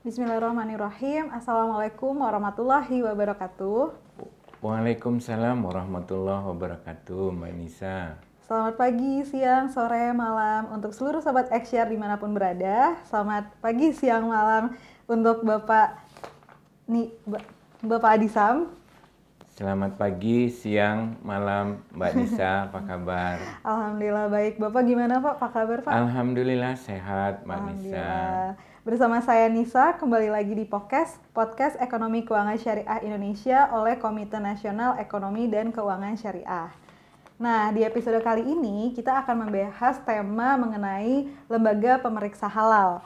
Bismillahirrahmanirrahim. Assalamualaikum warahmatullahi wabarakatuh. Waalaikumsalam warahmatullahi wabarakatuh, Mbak Nisa. Selamat pagi, siang, sore, malam untuk seluruh sobat Xshare dimanapun berada. Selamat pagi, siang, malam untuk Bapak Ni, Bapak Adi Sam. Selamat pagi, siang, malam, Mbak Nisa, apa kabar? Alhamdulillah baik. Bapak gimana Pak? Apa kabar Pak? Alhamdulillah sehat, Mbak Nisa. Bersama saya Nisa, kembali lagi di podcast, podcast Ekonomi Keuangan Syariah Indonesia oleh Komite Nasional Ekonomi dan Keuangan Syariah. Nah, di episode kali ini kita akan membahas tema mengenai lembaga pemeriksa halal.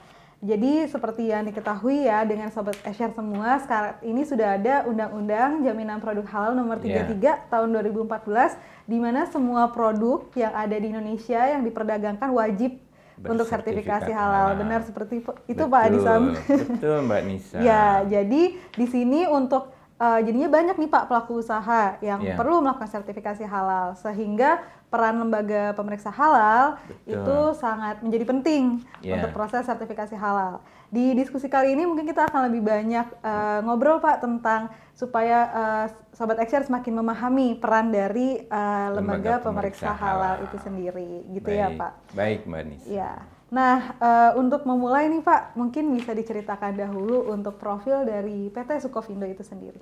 Jadi seperti yang diketahui ya dengan sobat Esher semua, sekarang ini sudah ada Undang-Undang Jaminan Produk Halal Nomor 33 iya. yeah. tahun 2014 di mana semua produk yang ada di Indonesia yang diperdagangkan wajib untuk sertifikasi halal. halal. Ah, Benar seperti itu betul, Pak Adisam. Betul Mbak Nisa. ya, jadi di sini untuk uh, jadinya banyak nih Pak pelaku usaha yang yeah. perlu melakukan sertifikasi halal sehingga peran lembaga pemeriksa halal Betul. itu sangat menjadi penting yeah. untuk proses sertifikasi halal. Di diskusi kali ini mungkin kita akan lebih banyak uh, ngobrol Pak tentang supaya uh, sobat Exer semakin memahami peran dari uh, lembaga, lembaga pemeriksa, pemeriksa halal. halal itu sendiri gitu ya, Baik. ya Pak. Baik Mbak Nis. Ya. Nah, uh, untuk memulai nih Pak, mungkin bisa diceritakan dahulu untuk profil dari PT Sukovindo itu sendiri.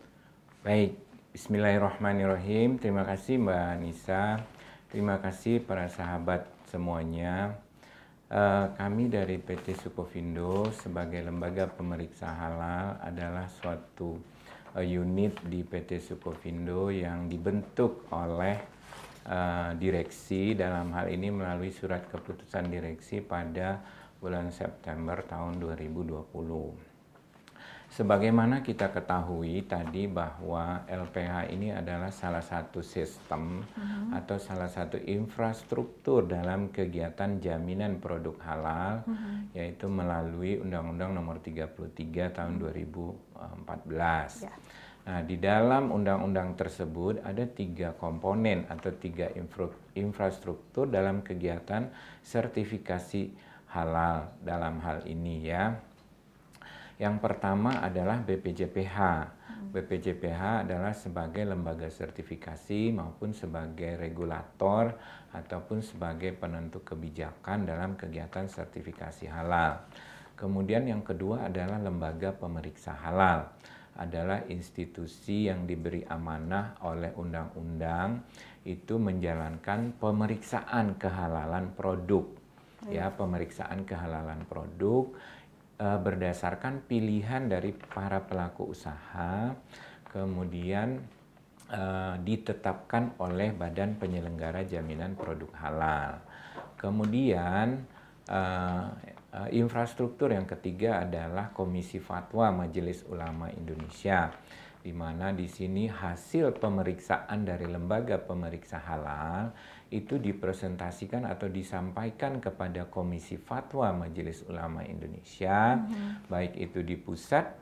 Baik, Bismillahirrahmanirrahim. Terima kasih Mbak Nisa. Terima kasih para sahabat semuanya. Uh, kami dari PT Sukovindo sebagai lembaga pemeriksa halal adalah suatu eh, unit di PT Sukovindo yang dibentuk oleh Eh, direksi dalam hal ini melalui surat keputusan direksi pada bulan September tahun 2020. Sebagaimana kita ketahui tadi bahwa LPH ini adalah salah satu sistem uh-huh. atau salah satu infrastruktur dalam kegiatan jaminan produk halal uh-huh. yaitu melalui Undang-Undang Nomor 33 tahun 2014. Mhm. Eh, yeah. Nah, di dalam undang-undang tersebut ada tiga komponen atau tiga infrastruktur dalam kegiatan sertifikasi halal dalam hal ini ya. Yang pertama adalah BPJPH. Hmm. BPJPH adalah sebagai lembaga sertifikasi maupun sebagai regulator ataupun sebagai penentu kebijakan dalam kegiatan sertifikasi halal. Kemudian yang kedua adalah lembaga pemeriksa halal adalah institusi yang diberi amanah oleh undang-undang itu menjalankan pemeriksaan kehalalan produk ya pemeriksaan kehalalan produk e, berdasarkan pilihan dari para pelaku usaha kemudian e, ditetapkan oleh badan penyelenggara jaminan produk halal kemudian e, Eh, infrastruktur yang ketiga adalah Komisi Fatwa Majelis Ulama Indonesia di mana di sini hasil pemeriksaan dari lembaga pemeriksa halal itu dipresentasikan atau disampaikan kepada Komisi Fatwa Majelis Ulama Indonesia mm -hmm. baik itu di pusat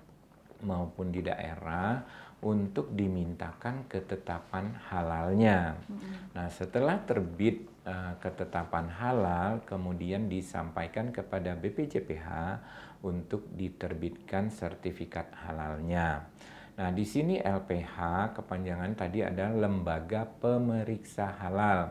maupun di daerah untuk dimintakan ketetapan halalnya. Mm -hmm. Nah, setelah terbit Eh, ketetapan halal kemudian disampaikan kepada BPJPH untuk diterbitkan sertifikat halalnya. Nah, di sini LPH kepanjangan tadi ada Lembaga Pemeriksa Halal.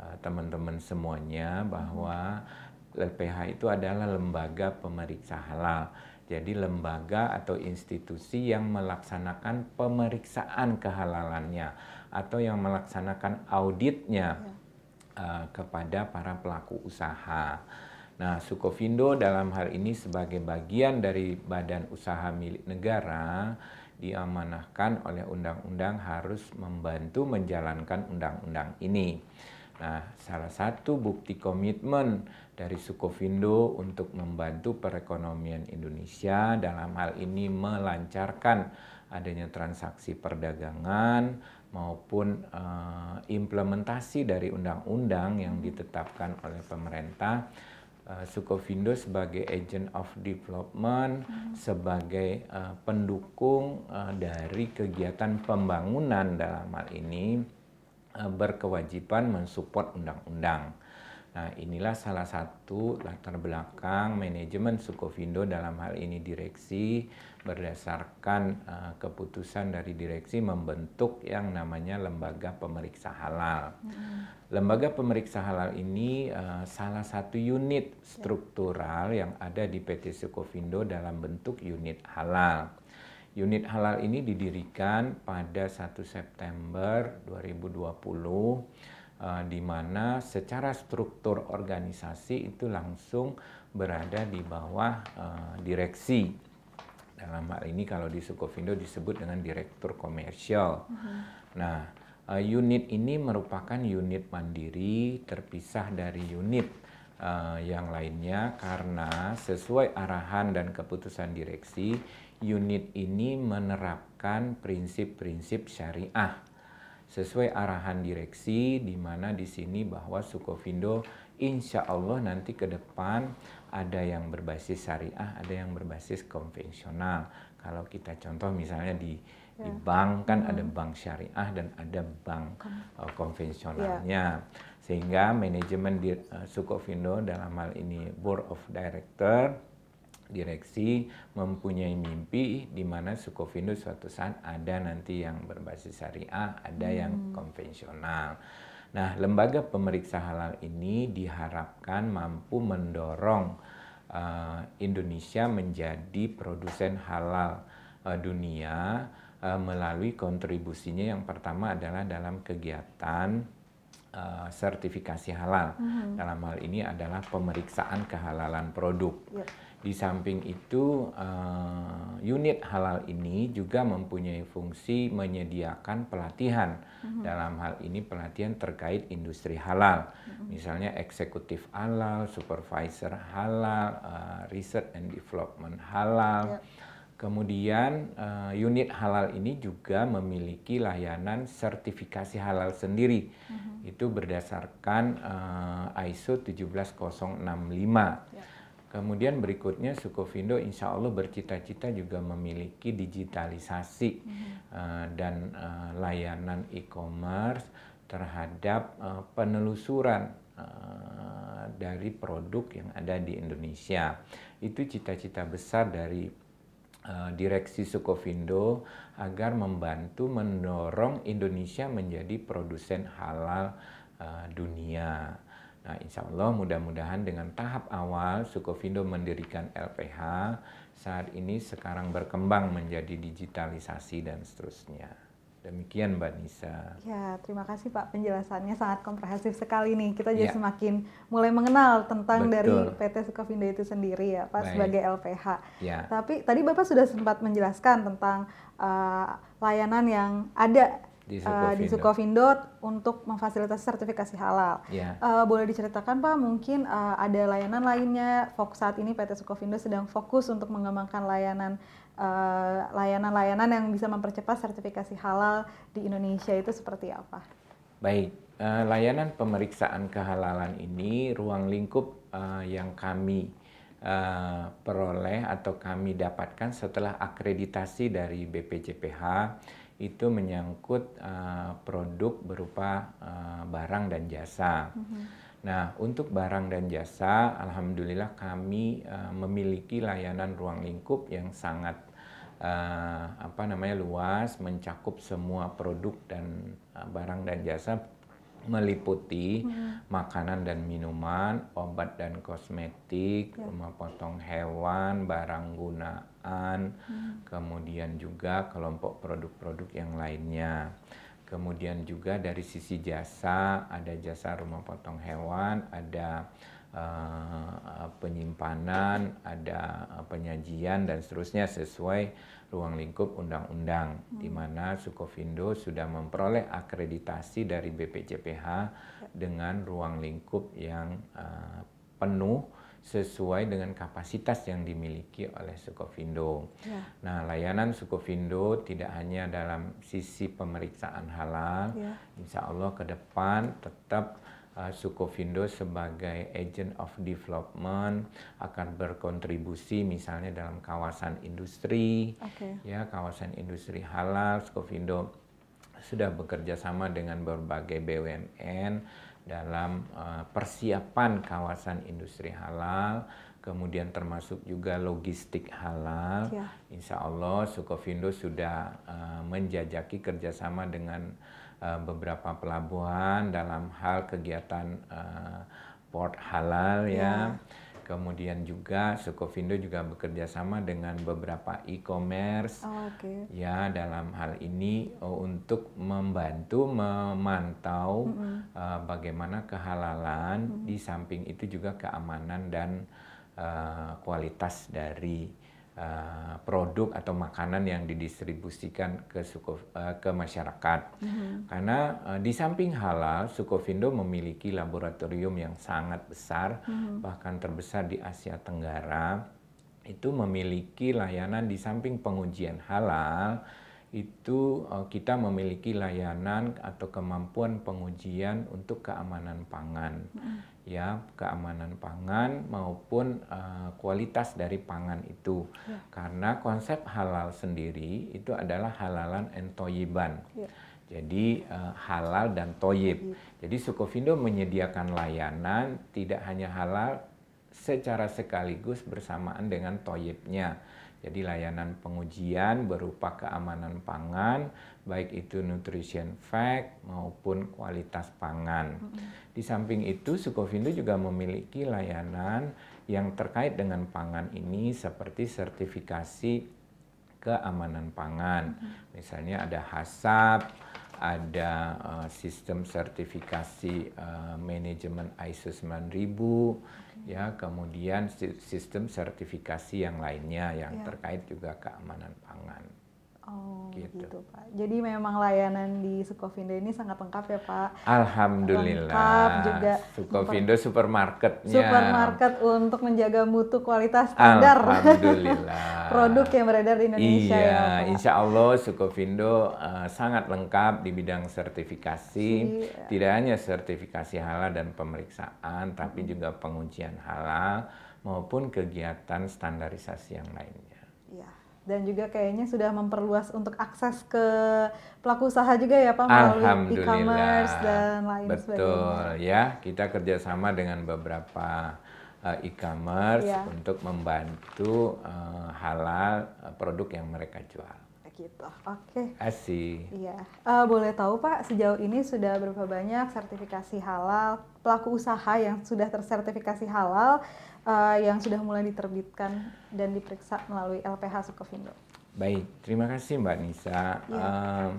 Eh, teman-teman semuanya bahwa LPH itu adalah lembaga pemeriksa halal. Jadi lembaga atau institusi yang melaksanakan pemeriksaan kehalalannya atau yang melaksanakan auditnya. Ya Eh, kepada para pelaku usaha. Nah, Sukovindo dalam hal ini sebagai bagian dari badan usaha milik negara diamanahkan oleh undang-undang harus membantu menjalankan undang-undang ini. Nah, salah satu bukti komitmen dari Sukovindo untuk membantu perekonomian Indonesia dalam hal ini melancarkan adanya transaksi perdagangan, maupun uh, implementasi dari undang-undang yang hmm. ditetapkan oleh pemerintah uh, eh, Sukovindo sebagai agent of development hmm. sebagai uh, pendukung uh, dari kegiatan pembangunan dalam hal ini uh, berkewajiban mensupport undang-undang Nah, inilah salah satu latar belakang manajemen Sukovindo dalam hal ini direksi berdasarkan uh, keputusan dari direksi membentuk yang namanya lembaga pemeriksa halal. Hmm. Lembaga pemeriksa halal ini uh, salah satu unit struktural yang ada di PT Sukovindo dalam bentuk unit halal. Unit halal ini didirikan pada 1 September 2020 uh, di mana secara struktur organisasi itu langsung berada di bawah uh, direksi. Dalam hal ini kalau di Sukovindo disebut dengan direktur komersial. Uh mhm. -huh. Nah, uh, unit ini merupakan unit mandiri terpisah dari unit uh, yang lainnya karena sesuai arahan dan keputusan direksi, unit ini menerapkan prinsip-prinsip syariah sesuai arahan direksi di mana di sini bahwa Sukovindo insya Allah nanti ke depan ada yang berbasis syariah, ada yang berbasis konvensional. Kalau kita contoh misalnya di ya. di bank kan hmm. ada bank syariah dan ada bank uh, konvensionalnya. Ya. Sehingga manajemen di, uh, Sukovindo dalam hal ini board of director direksi mempunyai mimpi di mana Sukovindo suatu saat ada nanti yang berbasis syariah, ada hmm. yang konvensional. Nah, lembaga pemeriksa halal ini diharapkan mampu mendorong uh, Indonesia menjadi produsen halal uh, dunia uh, melalui kontribusinya yang pertama adalah dalam kegiatan Uh, sertifikasi halal. -hmm. Dalam hal ini adalah pemeriksaan kehalalan produk. Yeah. Di samping itu, uh, unit halal ini juga mempunyai fungsi menyediakan pelatihan. Mm-hmm. Dalam hal ini pelatihan terkait industri halal. Mm-hmm. Misalnya eksekutif halal, supervisor halal, uh, research and development halal. Yeah. Kemudian uh, unit halal ini juga memiliki layanan sertifikasi halal sendiri. Mm-hmm. Itu berdasarkan uh, ISO 17065. Yeah Kemudian berikutnya Sukovindo insya Allah bercita-cita juga memiliki digitalisasi mm -hmm. uh, dan uh, layanan e-commerce terhadap uh, penelusuran uh, dari produk yang ada di Indonesia. Itu cita-cita besar dari uh, direksi Sukovindo agar membantu mendorong Indonesia menjadi produsen halal uh, dunia Nah, insya Allah mudah-mudahan dengan tahap awal Sukovindo mendirikan LPH saat ini sekarang berkembang menjadi digitalisasi dan seterusnya. Demikian Mbak Nisa. Ya, terima kasih Pak penjelasannya sangat komprehensif sekali nih. Kita jadi ya. semakin mulai mengenal tentang Betul. dari PT Sukovindo itu sendiri ya Pak Baik. sebagai LPH. Ya. Tapi tadi Bapak sudah sempat menjelaskan tentang uh, layanan yang ada Eh, di Sukovindo, di untuk memfasilitasi sertifikasi halal. Yeah. Iya. Uh, boleh diceritakan Pak, mungkin uh, ada layanan lainnya. Fokus saat ini PT Sukovindo sedang fokus untuk mengembangkan layanan eh, layanan layanan uh, yang bisa mempercepat sertifikasi halal di Indonesia itu seperti apa? Baik, uh, layanan pemeriksaan kehalalan ini ruang lingkup uh, yang kami Uh, peroleh atau kami dapatkan setelah akreditasi dari BPJPH itu menyangkut uh, produk berupa uh, barang dan jasa. Mm -hmm. Nah, untuk barang dan jasa, alhamdulillah kami uh, memiliki layanan ruang lingkup yang sangat uh, apa namanya luas, mencakup semua produk dan uh, barang dan jasa meliputi hmm. makanan dan minuman, obat dan kosmetik, ya. rumah potong hewan, barang gunaan, hmm. kemudian juga kelompok produk-produk yang lainnya. Kemudian juga dari sisi jasa, ada jasa rumah potong hewan, ada uh, penyimpanan, ada eh, penyajian dan seterusnya sesuai ruang lingkup undang-undang hmm. di mana Sukovindo sudah memperoleh akreditasi dari BPJPH ya. dengan ruang lingkup yang uh, penuh sesuai dengan kapasitas yang dimiliki oleh Sukovindo. Ya. Nah, layanan Sukovindo tidak hanya dalam sisi pemeriksaan halal, ya. insya Allah ke depan tetap uh, Sukovindo sebagai agent of development akan berkontribusi misalnya dalam kawasan industri, okay. ya kawasan industri halal. Sukovindo sudah bekerja sama dengan berbagai BUMN dalam uh, persiapan kawasan industri halal kemudian termasuk juga logistik halal. Ya. Insya Allah Sukovindo sudah uh, menjajaki kerjasama dengan Eh, beberapa pelabuhan dalam hal kegiatan eh, port halal ya. ya. Kemudian juga Sukovindo juga bekerja sama dengan beberapa e-commerce oh, okay. ya dalam hal ini oh, untuk membantu memantau mm -hmm. uh, bagaimana kehalalan mm -hmm. di samping itu juga keamanan dan uh, kualitas dari Eh, produk atau makanan yang didistribusikan ke suku, uh, ke masyarakat. Mm-hmm. Karena uh, di samping halal, Sukovindo memiliki laboratorium yang sangat besar, mm-hmm. bahkan terbesar di Asia Tenggara. Itu memiliki layanan di samping pengujian halal, itu uh, kita memiliki layanan atau kemampuan pengujian untuk keamanan pangan. Mm-hmm ya keamanan pangan maupun uh, kualitas dari pangan itu ya. karena konsep halal sendiri itu adalah halalan and toyiban ya. jadi uh, halal dan toyib ya. jadi Sukovindo menyediakan layanan tidak hanya halal secara sekaligus bersamaan dengan toyibnya jadi layanan pengujian berupa keamanan pangan, baik itu nutrition fact maupun kualitas pangan. Di samping itu, Sukovindo juga memiliki layanan yang terkait dengan pangan ini seperti sertifikasi keamanan pangan. Misalnya ada HASAP, ada uh, sistem sertifikasi uh, manajemen ISO 9000 ya kemudian sistem sertifikasi yang lainnya yang ya. terkait juga keamanan pangan Oh gitu. gitu Pak. Jadi memang layanan di Sukovindo ini sangat lengkap ya Pak. Alhamdulillah. Lengkap juga. Sukovindo super, supermarketnya. Supermarket untuk menjaga mutu kualitas standar. Alhamdulillah. Produk yang beredar di Indonesia iya, ya Pak. Insya Allah Sukovindo uh, sangat lengkap di bidang sertifikasi. Iya. Tidak hanya sertifikasi halal dan pemeriksaan, tapi juga penguncian halal maupun kegiatan standarisasi yang lainnya dan juga kayaknya sudah memperluas untuk akses ke pelaku usaha juga ya Pak melalui e-commerce dan lain sebagainya. Betul ya, kita kerjasama dengan beberapa uh, e-commerce ya. untuk membantu uh, halal e, produk yang mereka jual. Gitu, oke. Okay. Asih. Iya, uh, boleh tahu Pak sejauh ini sudah berapa banyak sertifikasi halal pelaku usaha yang sudah tersertifikasi halal uh, yang sudah mulai diterbitkan dan diperiksa melalui LPH Sukovindo. Baik, terima kasih Mbak Nisa. Ya. Uh,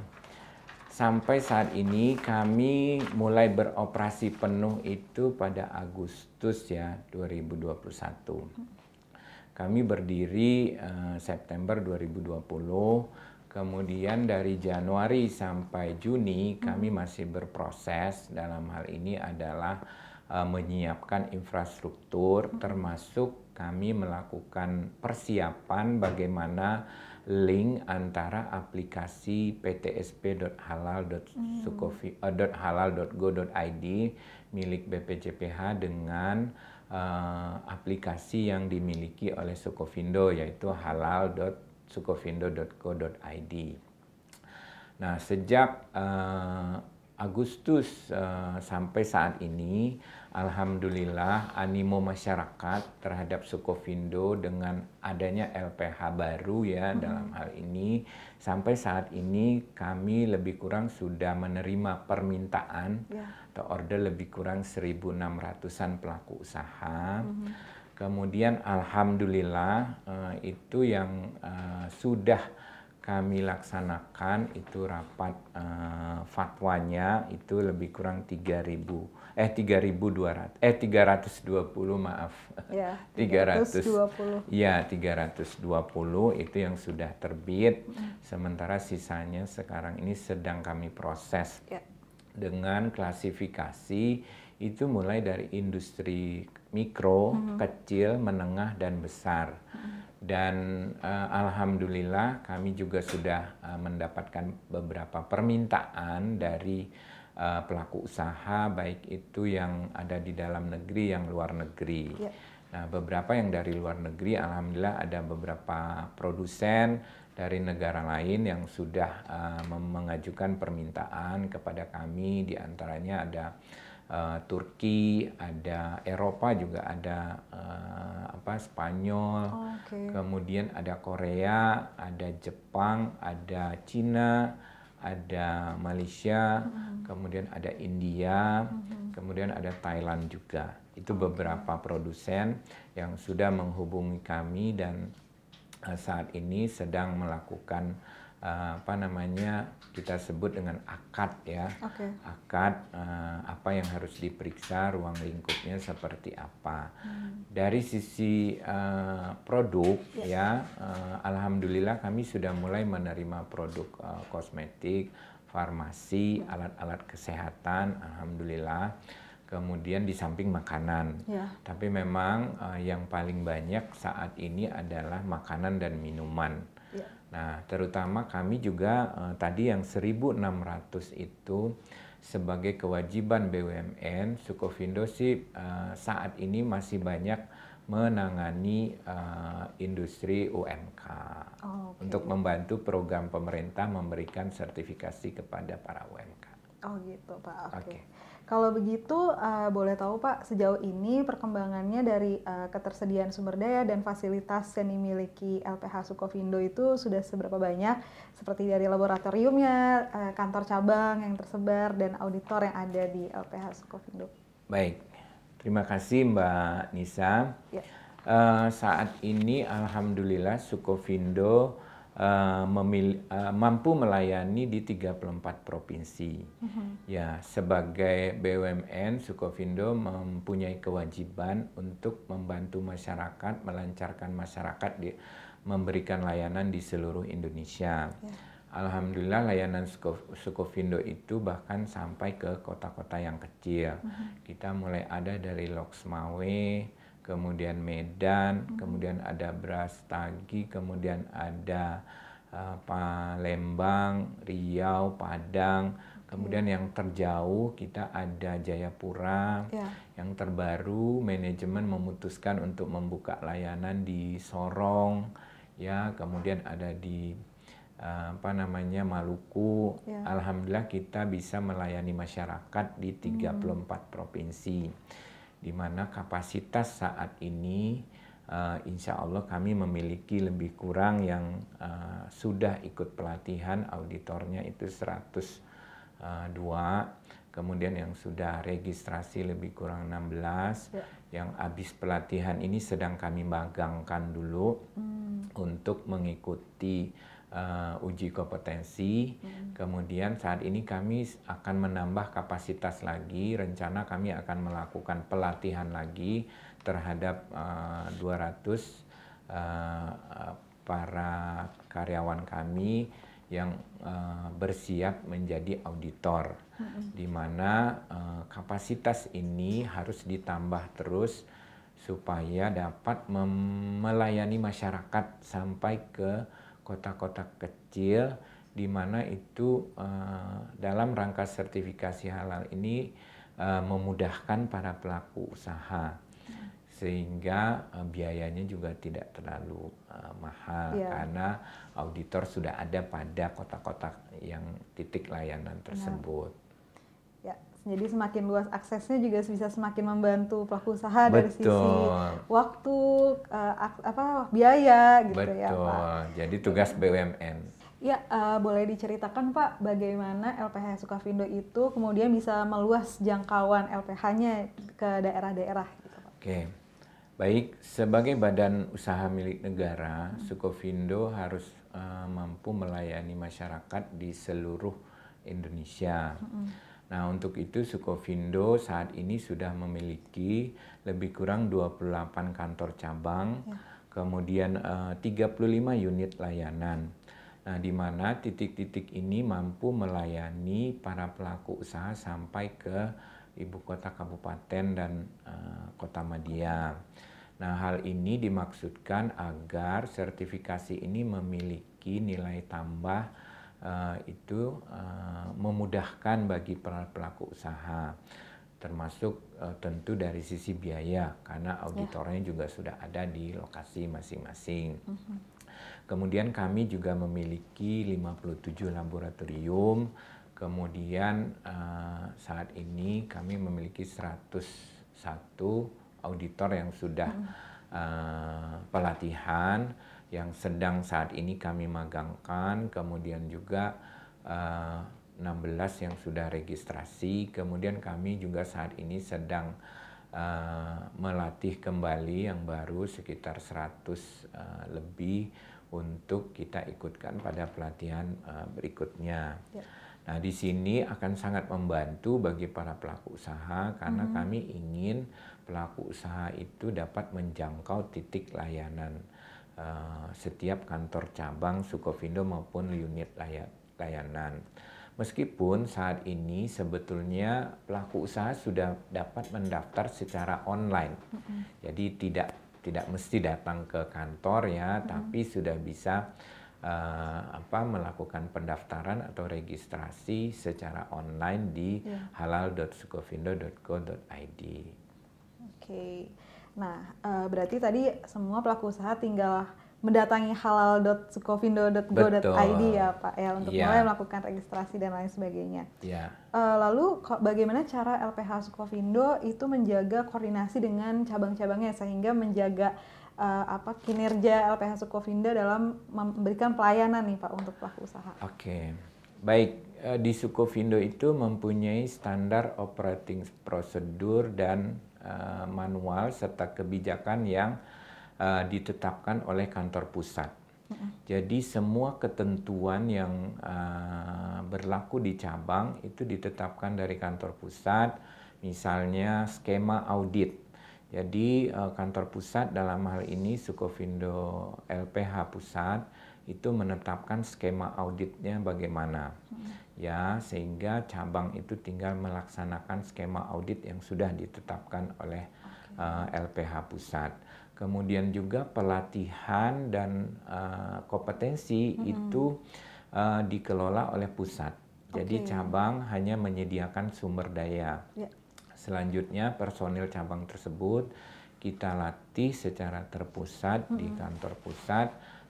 sampai saat ini kami mulai beroperasi penuh itu pada Agustus ya 2021. Kami berdiri uh, September 2020, kemudian dari Januari sampai Juni kami mm-hmm. masih berproses dalam hal ini adalah Uh, menyiapkan infrastruktur hmm. termasuk kami melakukan persiapan bagaimana link antara aplikasi ptsp.halal.go.id hmm. uh, milik BPJPH dengan uh, aplikasi yang dimiliki oleh Sukovindo yaitu halal.sukovindo.go.id. Nah, sejak uh, Agustus uh, sampai saat ini alhamdulillah animo masyarakat terhadap Sukovindo dengan adanya LPH baru ya hmm. dalam hal ini sampai saat ini kami lebih kurang sudah menerima permintaan ya. atau order lebih kurang 1.600-an pelaku usaha. Hmm. Kemudian alhamdulillah uh, itu yang uh, sudah kami laksanakan itu rapat uh, fatwanya itu lebih kurang 3000 eh 3200 eh 320 maaf. Ya, 320. 300. Ya, 320 itu yang sudah terbit. Hmm. Sementara sisanya sekarang ini sedang kami proses. Ya. Dengan klasifikasi itu mulai dari industri mikro, hmm. kecil, menengah dan besar. Hmm dan uh, alhamdulillah kami juga sudah uh, mendapatkan beberapa permintaan dari uh, pelaku usaha baik itu yang ada di dalam negeri yang luar negeri. Ya. Nah, beberapa yang dari luar negeri alhamdulillah ada beberapa produsen dari negara lain yang sudah uh, mengajukan permintaan kepada kami di antaranya ada Eh, Turki, ada Eropa juga ada uh, apa Spanyol, oh, okay. kemudian ada Korea, ada Jepang, ada Cina, ada Malaysia, hmm. kemudian ada India, hmm. kemudian ada Thailand juga. Itu okay. beberapa produsen yang sudah menghubungi kami dan uh, saat ini sedang melakukan uh, apa namanya kita sebut dengan akad ya okay. akad uh, apa yang harus diperiksa ruang lingkupnya seperti apa hmm. dari sisi uh, produk yes. ya uh, alhamdulillah kami sudah mulai menerima produk uh, kosmetik farmasi hmm. alat-alat kesehatan alhamdulillah kemudian di samping makanan. Ya. Tapi memang uh, yang paling banyak saat ini adalah makanan dan minuman. Ya. Nah, terutama kami juga eh, tadi yang 1.600 itu sebagai kewajiban BUMN, Sukovindo sih eh, saat ini masih banyak menangani uh, industri UMK oh, okay. untuk membantu program pemerintah memberikan sertifikasi kepada para UMK. Oh gitu Pak. Oke. Okay. Okay. Kalau begitu, uh, boleh tahu Pak, sejauh ini perkembangannya dari uh, ketersediaan sumber daya dan fasilitas yang dimiliki LPH Sukovindo itu sudah seberapa banyak? Seperti dari laboratoriumnya, uh, kantor cabang yang tersebar, dan auditor yang ada di LPH Sukovindo. Baik, terima kasih Mbak Nisa. Ya. Uh, saat ini Alhamdulillah Sukovindo uh, uh, mampu melayani di 34 provinsi. Mm-hmm. Ya, sebagai BUMN Sukovindo mempunyai kewajiban untuk membantu masyarakat, melancarkan masyarakat di memberikan layanan di seluruh Indonesia. Yeah. Alhamdulillah layanan Sukovindo itu bahkan sampai ke kota-kota yang kecil. Mm-hmm. Kita mulai ada dari Loksmawe, kemudian Medan, hmm. kemudian ada Brastagi, kemudian ada uh, Palembang, Riau, Padang, kemudian yang terjauh kita ada Jayapura, yeah. yang terbaru manajemen memutuskan untuk membuka layanan di Sorong, ya, kemudian ada di eh, apa namanya Maluku, ya. alhamdulillah kita bisa melayani masyarakat di 34 hmm. provinsi di mana kapasitas saat ini uh, insya Allah kami memiliki lebih kurang yang uh, sudah ikut pelatihan auditornya itu 102 eh, kemudian yang sudah registrasi lebih kurang 16 ya. yang habis pelatihan ini sedang kami magangkan dulu hmm. untuk mengikuti uh, uji kompetensi. Hmm. Kemudian saat ini kami akan menambah kapasitas lagi. Rencana kami akan melakukan pelatihan lagi terhadap uh, 200 uh, para karyawan kami yang uh, bersiap menjadi auditor, hmm. di mana uh, kapasitas ini harus ditambah terus supaya dapat melayani masyarakat sampai ke kota-kota kecil di mana itu eh, dalam rangka sertifikasi halal ini eh, memudahkan para pelaku usaha sehingga eh, biayanya juga tidak terlalu mahal yeah. karena auditor sudah ada pada kota-kota yang titik layanan tersebut. Yeah. Jadi semakin luas aksesnya juga bisa semakin membantu pelaku usaha Betul. dari sisi waktu, uh, apa biaya gitu Betul. ya Pak. Jadi tugas BUMN. Ya, uh, boleh diceritakan Pak bagaimana LPH Sukavindo itu kemudian bisa meluas jangkauan LPH-nya ke daerah-daerah gitu Pak. Oke. Baik, sebagai badan usaha milik negara, hmm. Sukovindo harus uh, mampu melayani masyarakat di seluruh Indonesia. Hmm. Nah, untuk itu Sukovindo saat ini sudah memiliki lebih kurang 28 kantor cabang, ya. kemudian eh, uh, 35 unit layanan. Nah, di mana titik-titik ini mampu melayani para pelaku usaha sampai ke ibu kota kabupaten dan uh, kota Madia. Nah, hal ini dimaksudkan agar sertifikasi ini memiliki nilai tambah Eh, itu eh, memudahkan bagi para pelaku usaha termasuk eh, tentu dari sisi biaya karena ya. auditornya yeah. juga sudah ada di lokasi masing-masing. Mm -hmm. Kemudian kami juga memiliki 57 laboratorium. Kemudian saat ini kami memiliki 101 auditor yang sudah mm -hmm. pelatihan yang sedang saat ini kami magangkan, kemudian juga uh, eh, 16 yang sudah registrasi, kemudian kami juga saat ini sedang uh, melatih kembali yang baru sekitar 100 uh, eh, lebih untuk kita ikutkan pada pelatihan uh, berikutnya. Ya. Nah, di sini akan sangat membantu bagi para pelaku usaha karena hmm. kami ingin pelaku usaha itu dapat menjangkau titik layanan Eh, setiap kantor cabang Sukovindo maupun unit layanan. Meskipun saat ini sebetulnya pelaku usaha sudah dapat mendaftar secara online, mm -hmm. jadi tidak tidak mesti datang ke kantor ya, mm -hmm. tapi sudah bisa uh, apa melakukan pendaftaran atau registrasi secara online di yeah. halal.sukovindo.co.id. Oke. Okay. Nah, eh, berarti tadi semua pelaku usaha tinggal mendatangi halal.sukovindo.go.id ya Pak ya untuk yeah. mulai melakukan registrasi dan lain sebagainya. Yeah. Iya. lalu bagaimana cara LPH Sukovindo itu menjaga koordinasi dengan cabang-cabangnya sehingga menjaga uh, apa kinerja LPH Sukovindo dalam memberikan pelayanan nih Pak untuk pelaku usaha. Oke. Okay. Baik, eh, di Sukovindo itu mempunyai standar operating prosedur dan Eh, manual serta kebijakan yang uh, ditetapkan oleh kantor pusat. Jadi semua ketentuan yang uh, berlaku di cabang itu ditetapkan dari kantor pusat, misalnya skema audit. Jadi uh, kantor pusat dalam hal ini Sukovindo LPH pusat itu menetapkan skema auditnya bagaimana hmm. ya sehingga cabang itu tinggal melaksanakan skema audit yang sudah ditetapkan oleh uh, eh, LPH pusat kemudian juga pelatihan dan uh, kompetensi -hmm. itu uh, dikelola oleh pusat jadi cabang hanya menyediakan sumber daya yeah. selanjutnya personil cabang tersebut kita latih secara terpusat -hmm. di kantor pusat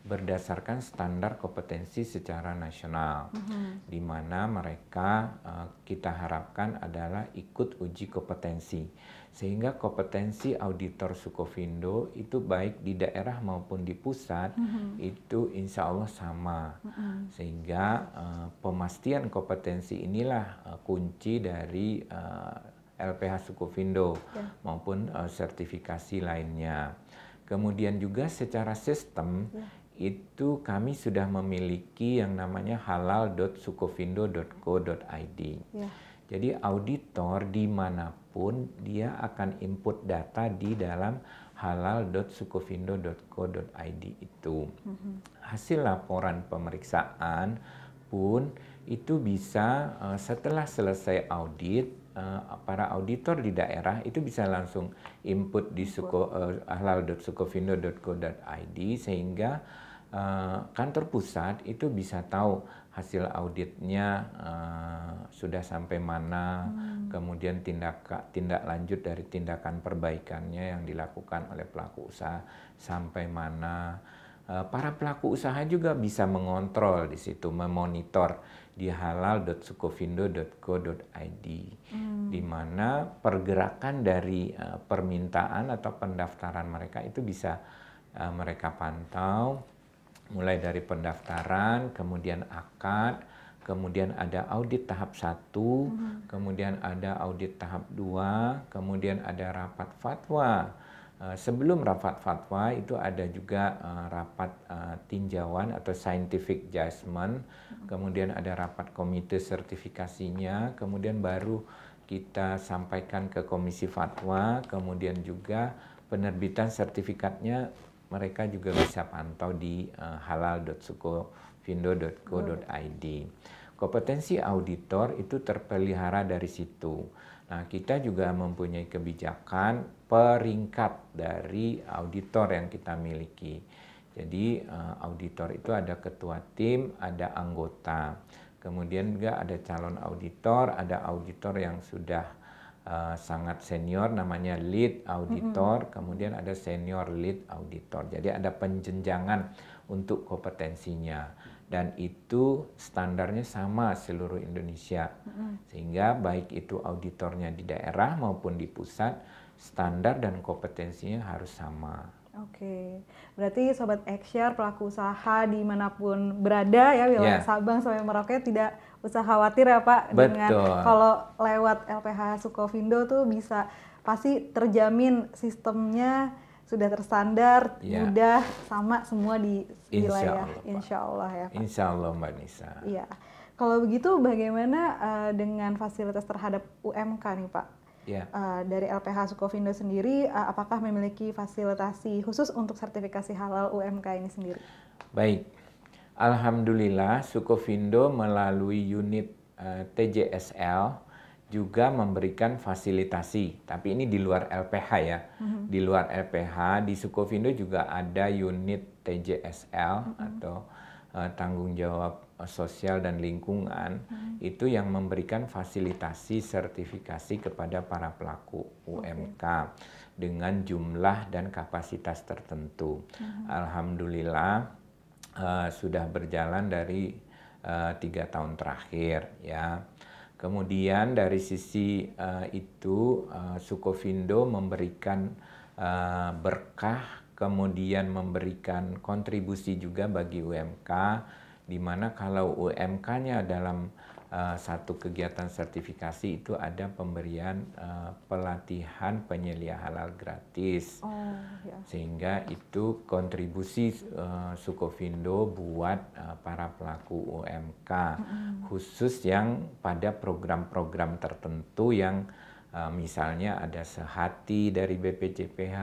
berdasarkan standar kompetensi secara nasional, mm-hmm. di mana mereka uh, kita harapkan adalah ikut uji kompetensi, sehingga kompetensi auditor Sukovindo itu baik di daerah maupun di pusat mm-hmm. itu insya Allah sama, mm-hmm. sehingga uh, pemastian kompetensi inilah uh, kunci dari uh, LPH Sukovindo yeah. maupun uh, sertifikasi lainnya. Kemudian juga secara sistem. Yeah itu kami sudah memiliki yang namanya halal.sukovindo.co.id. Ya. Jadi auditor dimanapun dia akan input data di dalam halal.sukovindo.co.id itu. Mm -hmm. Hasil laporan pemeriksaan pun itu bisa uh, setelah selesai audit eh, para auditor di daerah itu bisa langsung input di suko, uh, eh, halal.sukovindo.co.id sehingga Eh, kantor pusat itu bisa tahu hasil auditnya uh, sudah sampai mana, hmm. kemudian tindak tindak lanjut dari tindakan perbaikannya yang dilakukan oleh pelaku usaha sampai mana. Uh, para pelaku usaha juga bisa mengontrol di situ, memonitor di halal.sukovindo.co.id, hmm. di mana pergerakan dari uh, permintaan atau pendaftaran mereka itu bisa uh, mereka pantau mulai dari pendaftaran, kemudian akad, kemudian ada audit tahap 1, hmm. kemudian ada audit tahap 2, kemudian ada rapat fatwa. Eh, sebelum rapat fatwa itu ada juga eh, rapat eh, tinjauan atau scientific judgment, mm-hmm. kemudian ada rapat komite sertifikasinya, kemudian baru kita sampaikan ke komisi fatwa, kemudian juga penerbitan sertifikatnya mereka juga bisa pantau di uh, eh, halal.sukovindo.co.id. Kompetensi auditor itu terpelihara dari situ. Nah, kita juga mempunyai kebijakan peringkat dari auditor yang kita miliki. Jadi, uh, auditor itu ada ketua tim, ada anggota. Kemudian juga ada calon auditor, ada auditor yang sudah Eh, sangat senior namanya lead auditor, mm -hmm. kemudian ada senior lead auditor. Jadi ada penjenjangan untuk kompetensinya dan itu standarnya sama seluruh Indonesia. Mm -hmm. Sehingga baik itu auditornya di daerah maupun di pusat, standar dan kompetensinya harus sama. Oke, berarti Sobat Ekshare pelaku usaha dimanapun berada ya wilayah yeah. Sabang sampai Merauke tidak usah khawatir ya Pak Betul. dengan kalau lewat LPH Sukovindo tuh bisa pasti terjamin sistemnya sudah terstandar, ya. mudah, sama semua di Insya wilayah. Allah, Insya Allah ya Pak. Insya Allah Mbak Nisa. Iya. Kalau begitu bagaimana uh, dengan fasilitas terhadap UMK nih Pak? Ya. Uh, dari LPH Sukovindo sendiri, uh, apakah memiliki fasilitasi khusus untuk sertifikasi halal UMK ini sendiri? Baik, Alhamdulillah Sukovindo melalui unit uh, eh, TJSL juga memberikan fasilitasi, tapi ini di luar LPH ya. Mm-hmm. Di luar LPH di Sukovindo juga ada unit TJSL mm-hmm. atau uh, tanggung jawab eh, sosial dan lingkungan mm-hmm. itu yang memberikan fasilitasi sertifikasi kepada para pelaku UMK okay. dengan jumlah dan kapasitas tertentu. Mm-hmm. Alhamdulillah Eh, sudah berjalan dari eh, tiga tahun terakhir ya. Kemudian dari sisi uh, itu uh, Sukovindo memberikan uh, berkah, kemudian memberikan kontribusi juga bagi UMK, di mana kalau UMK-nya dalam Eh, satu kegiatan sertifikasi itu ada pemberian uh, pelatihan penyelia halal gratis. Oh, ya. Sehingga itu kontribusi uh, Sukovindo buat uh, para pelaku UMK hmm. khusus yang pada program-program tertentu yang uh, misalnya ada sehati dari BPJPH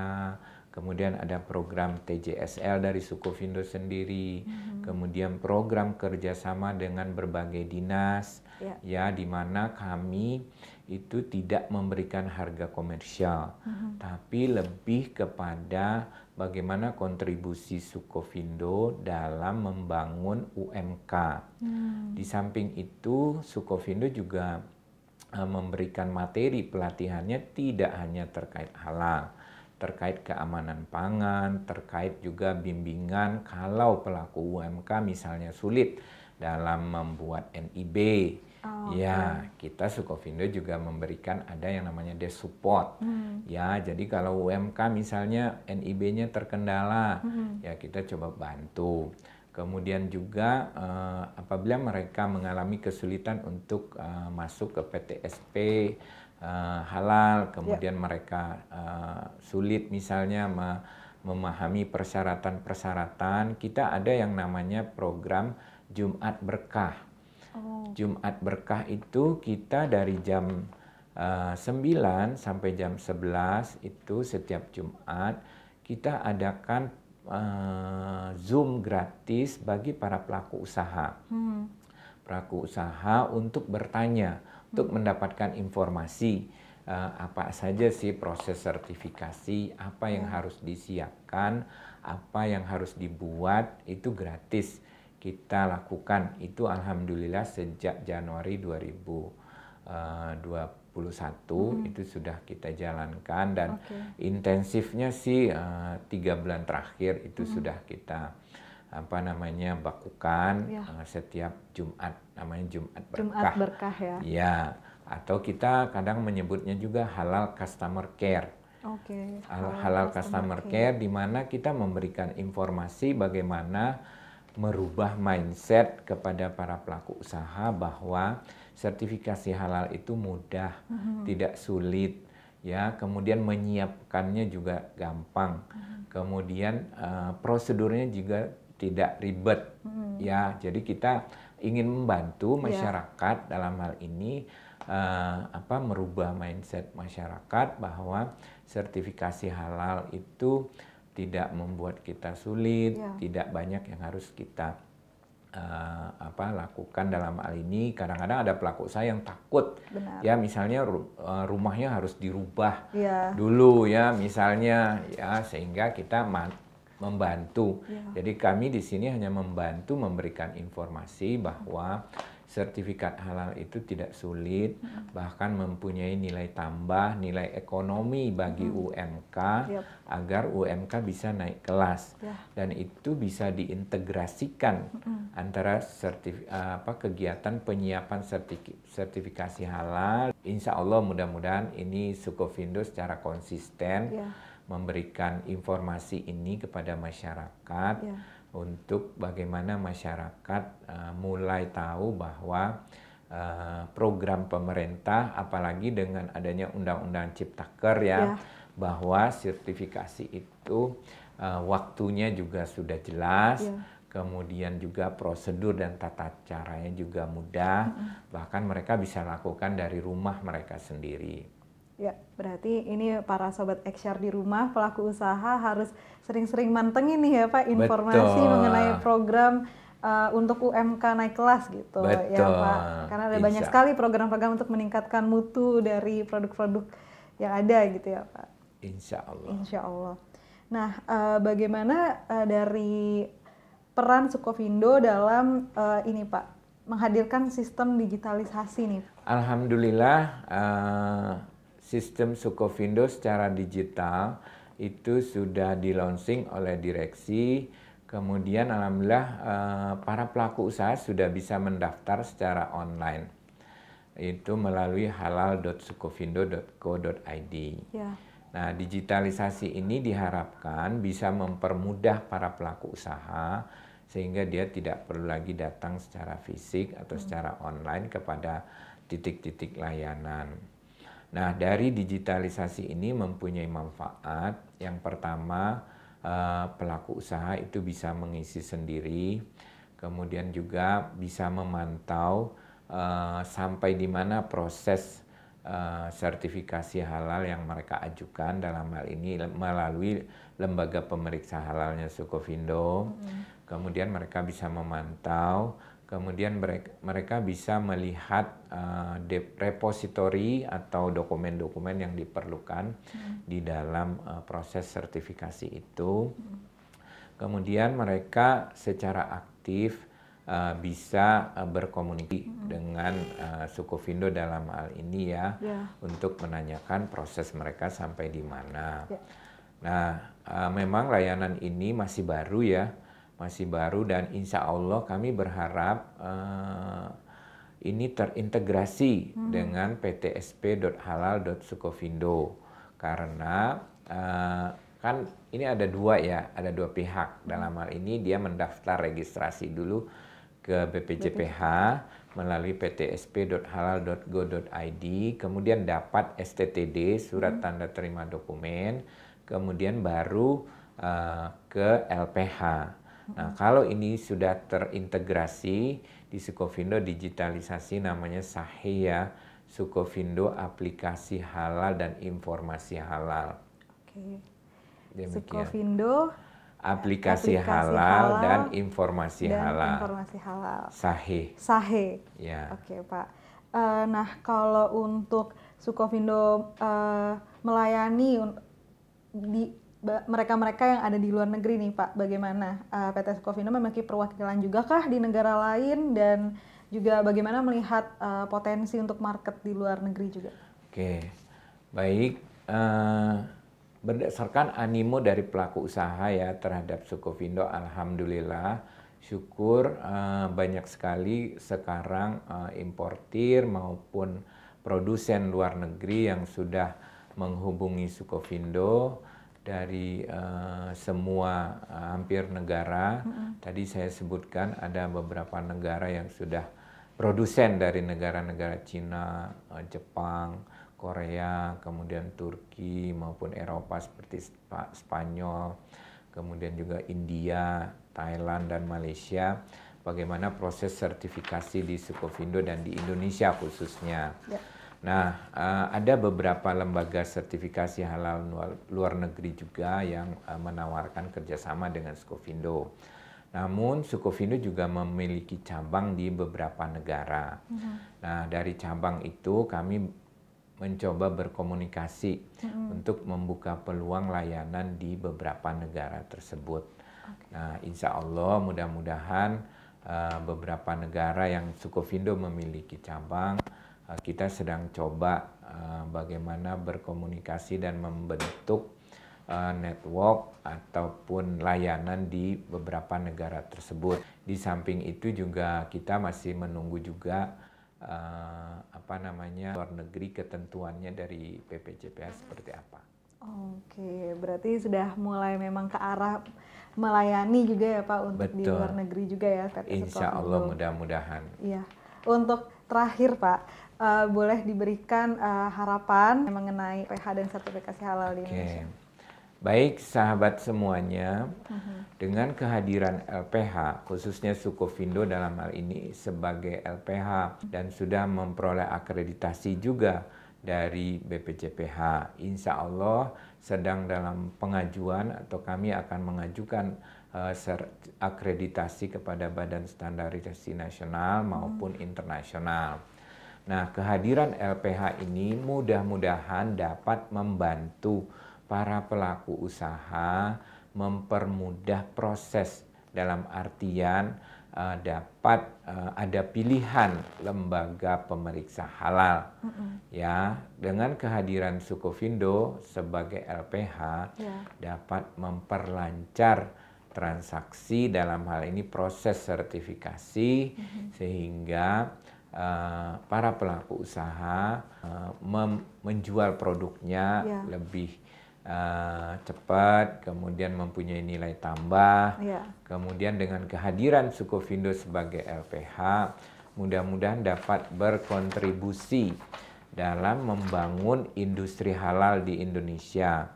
kemudian ada program TJSL dari Sukovindo sendiri, hmm. kemudian program kerjasama dengan berbagai dinas, ya, ya di mana kami itu tidak memberikan harga komersial, hmm. tapi lebih kepada bagaimana kontribusi Sukovindo dalam membangun UMK. Hmm. Di samping itu, Sukovindo juga eh, memberikan materi pelatihannya tidak hanya terkait halal, terkait keamanan pangan, terkait juga bimbingan kalau pelaku UMK misalnya sulit dalam membuat NIB. Oh, ya, okay. kita Sukovindo juga memberikan ada yang namanya desk support. Hmm. Ya, jadi kalau UMK misalnya NIB-nya terkendala, hmm. ya kita coba bantu. Kemudian juga uh, apabila mereka mengalami kesulitan untuk uh, masuk ke PTSP uh, halal, ya. kemudian yeah. mereka uh, sulit misalnya memahami persyaratan-persyaratan, kita ada yang namanya program Jumat Berkah. Oh. Jumat Berkah itu kita dari jam uh, eh, 9 sampai jam 11 itu setiap Jumat kita adakan uh, Zoom gratis bagi para pelaku usaha. Hmm. Pelaku usaha untuk bertanya untuk mendapatkan informasi uh, apa saja sih proses sertifikasi, apa yang hmm. harus disiapkan, apa yang harus dibuat itu gratis kita lakukan itu alhamdulillah sejak Januari 2021 eh, hmm. itu sudah kita jalankan dan okay. intensifnya sih uh, tiga bulan terakhir itu hmm. sudah kita apa namanya bakukan ya. Eh, setiap Jumat namanya Jumat berkah. Jumat berkah ya. Iya, atau kita kadang menyebutnya juga halal customer care. Okay. Halal, halal customer, customer care, care di mana kita memberikan informasi bagaimana merubah mindset kepada para pelaku usaha bahwa sertifikasi halal itu mudah, mm -hmm. tidak sulit ya, kemudian menyiapkannya juga gampang. Mm -hmm. Kemudian uh, prosedurnya juga tidak ribet hmm. ya. Jadi kita ingin membantu iya. masyarakat yeah. dalam hal ini uh, apa merubah mindset masyarakat bahwa sertifikasi halal itu tidak membuat kita sulit, yeah. tidak banyak yang harus kita uh, apa lakukan dalam hal ini. Kadang-kadang ada pelaku saya yang takut, Benar. ya misalnya ru eh, rumahnya harus dirubah yeah. dulu ya, misalnya ya sehingga kita membantu. Ya. Jadi kami di sini hanya membantu memberikan informasi bahwa sertifikat halal itu tidak sulit, hmm. bahkan mempunyai nilai tambah, nilai ekonomi bagi hmm. UMK yep. agar UMK bisa naik kelas yeah. dan itu bisa diintegrasikan hmm. antara sertif, apa, kegiatan penyiapan sertif, sertifikasi halal. Insya Allah mudah-mudahan ini Sukovindo secara konsisten. Yeah memberikan informasi ini kepada masyarakat ya. untuk bagaimana masyarakat uh, mulai tahu bahwa uh, program pemerintah apalagi dengan adanya undang-undang ciptaker ya, ya bahwa sertifikasi itu uh, waktunya juga sudah jelas ya kemudian juga prosedur dan tata caranya juga mudah, mm -hmm. bahkan mereka bisa lakukan dari rumah mereka sendiri. Ya, berarti ini para sobat eksyar di rumah pelaku usaha harus sering-sering mantengin nih ya Pak informasi Betul. mengenai program uh, untuk UMK naik kelas gitu Betul. ya Pak. Karena ada Insya. banyak sekali program-program untuk meningkatkan mutu dari produk-produk yang ada gitu ya Pak. Insya Allah. Insya Allah. Nah, uh, bagaimana uh, dari peran Sukovindo dalam uh, ini Pak menghadirkan sistem digitalisasi nih? Alhamdulillah. Uh, sistem Sukovindo secara digital itu sudah di launching oleh direksi. Kemudian alhamdulillah eh, para pelaku usaha sudah bisa mendaftar secara online. Itu melalui halal.sukovindo.co.id. Ya. Nah, digitalisasi ini diharapkan bisa mempermudah para pelaku usaha sehingga dia tidak perlu lagi datang secara fisik atau hmm. secara online kepada titik-titik layanan. Nah, dari digitalisasi ini mempunyai manfaat. Yang pertama, eh, pelaku usaha itu bisa mengisi sendiri, kemudian juga bisa memantau eh, sampai di mana proses eh, sertifikasi halal yang mereka ajukan dalam hal ini melalui lembaga pemeriksa halalnya Sukovindo. Hmm. Kemudian mereka bisa memantau kemudian mereka bisa melihat uh, repository atau dokumen-dokumen yang diperlukan hmm. di dalam uh, proses sertifikasi itu. Hmm. Kemudian mereka secara aktif uh, bisa uh, berkomunikasi hmm. dengan uh, suku dalam hal ini ya, yeah. untuk menanyakan proses mereka sampai di mana. Yeah. Nah, uh, memang layanan ini masih baru ya masih baru dan insya Allah kami berharap uh, ini terintegrasi hmm. dengan ptsp.halal.sukovindo karena uh, kan ini ada dua ya, ada dua pihak dalam hal ini dia mendaftar registrasi dulu ke BPJPH melalui ptsp.halal.go.id, kemudian dapat STTD surat hmm. tanda terima dokumen, kemudian baru uh, ke LPH. Nah, kalau ini sudah terintegrasi di Sukovindo digitalisasi namanya Sahia ya, Sukovindo aplikasi halal dan informasi halal. Oke. Demikian. Sukovindo aplikasi, aplikasi halal, halal dan informasi dan halal. Informasi halal. Sahe. Sahe. Ya. Oke, Pak. Uh, nah, kalau untuk Sukovindo uh, melayani di mereka-mereka yang ada di luar negeri nih Pak, bagaimana uh, eh, PT Sukovindo memiliki perwakilan juga kah di negara lain dan juga bagaimana melihat uh, potensi untuk market di luar negeri juga? Oke, baik. Uh, berdasarkan animo dari pelaku usaha ya terhadap Sukovindo, alhamdulillah, syukur banyak sekali sekarang importir maupun produsen luar negeri yang sudah menghubungi Sukovindo dari uh, semua uh, hampir negara. Mm-hmm. Tadi saya sebutkan ada beberapa negara yang sudah produsen dari negara-negara Cina, uh, Jepang, Korea, kemudian Turki maupun Eropa seperti Sp Spanyol, kemudian juga India, Thailand dan Malaysia. Bagaimana proses sertifikasi di Sukovindo dan di Indonesia khususnya. Yeah Nah, eh, ada beberapa lembaga sertifikasi halal luar negeri juga yang eh, menawarkan kerjasama dengan Skofindo. Namun, Sukovindo juga memiliki cabang di beberapa negara. Hmm. Nah, dari cabang itu kami mencoba berkomunikasi hmm. untuk membuka peluang layanan di beberapa negara tersebut. Okay. Nah, insya Allah mudah-mudahan uh, beberapa negara yang Sukovindo memiliki cabang Eh, kita sedang coba eh, bagaimana berkomunikasi dan membentuk eh, network ataupun layanan di beberapa negara tersebut. Di samping itu juga kita masih menunggu juga uh, apa namanya luar negeri ketentuannya dari PPJPS seperti apa. Oke, berarti sudah mulai memang ke arah melayani juga ya Pak untuk Betul. di luar negeri juga ya. Insya Allah mudah-mudahan. Iya, untuk Terakhir Pak, uh, boleh diberikan uh, harapan mengenai PH dan sertifikasi halal di okay. Baik sahabat semuanya, uh-huh. dengan kehadiran LPH khususnya Sukovindo dalam hal ini sebagai LPH dan sudah memperoleh akreditasi juga dari BPJPH, insya Allah sedang dalam pengajuan atau kami akan mengajukan Eh, akreditasi kepada Badan Standarisasi Nasional maupun hmm. internasional. Nah, kehadiran LPH ini mudah-mudahan dapat membantu para pelaku usaha mempermudah proses dalam artian uh, dapat uh, ada pilihan lembaga pemeriksa halal. Mm -hmm. Ya, dengan kehadiran Sukovindo sebagai LPH yeah. dapat memperlancar transaksi dalam hal ini proses sertifikasi mm-hmm. sehingga uh, para pelaku usaha uh, menjual produknya yeah. lebih uh, cepat, kemudian mempunyai nilai tambah, yeah. kemudian dengan kehadiran Sukovindo sebagai LPH, mudah-mudahan dapat berkontribusi dalam membangun industri halal di Indonesia.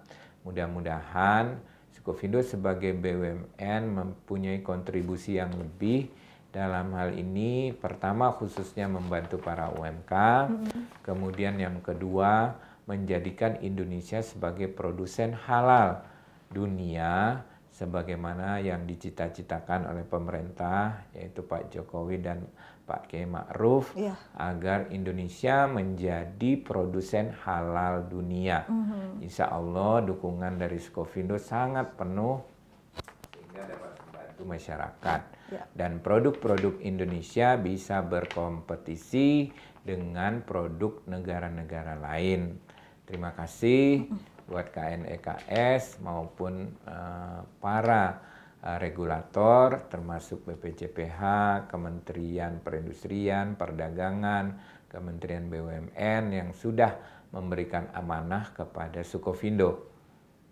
Mudah-mudahan Sukovindo sebagai BUMN mempunyai kontribusi yang lebih dalam hal ini pertama khususnya membantu para UMK, mm-hmm. kemudian yang kedua menjadikan Indonesia sebagai produsen halal dunia sebagaimana yang dicita-citakan oleh pemerintah yaitu Pak Jokowi dan Pak Kiai Ma'ruf ya. agar Indonesia menjadi produsen halal dunia. Mm -hmm. Insya Allah dukungan dari Skovindo sangat penuh sehingga dapat membantu masyarakat ya. dan produk-produk Indonesia bisa berkompetisi dengan produk negara-negara lain. Terima kasih mm -hmm. buat KNEKS maupun uh, para Eh, regulator termasuk BPJPH, Kementerian Perindustrian, Perdagangan, Kementerian BUMN yang sudah memberikan amanah kepada Sukovindo.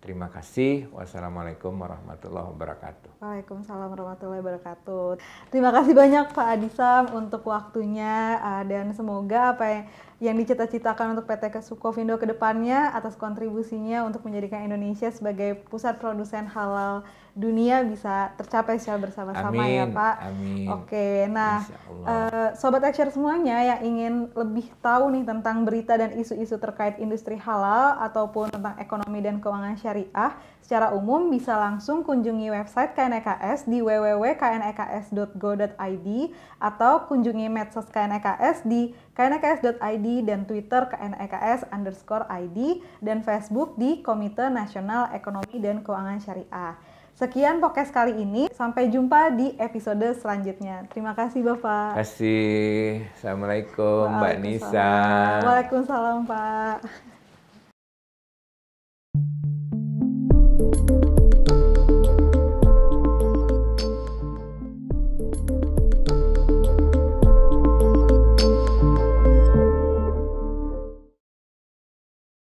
Terima kasih. Wassalamualaikum warahmatullahi wabarakatuh. Waalaikumsalam warahmatullahi wabarakatuh. Terima kasih banyak Pak Adisam untuk waktunya eh, dan semoga apa yang yang dicita-citakan untuk PT Kesukovindo ke depannya atas kontribusinya untuk menjadikan Indonesia sebagai pusat produsen halal dunia bisa tercapai secara bersama-sama ya Pak. Amin. Oke, nah eh, sobat action semuanya yang ingin lebih tahu nih tentang berita dan isu-isu terkait industri halal ataupun tentang ekonomi dan keuangan syariah secara umum bisa langsung kunjungi website KNEKS di www.kneks.go.id atau kunjungi medsos KNEKS di kneks.id dan Twitter kneks underscore ID dan Facebook di Komite Nasional Ekonomi dan Keuangan Syariah. Sekian podcast kali ini. Sampai jumpa di episode selanjutnya. Terima kasih Bapak. Terima kasih. Assalamualaikum Mbak Nisa. Waalaikumsalam Pak.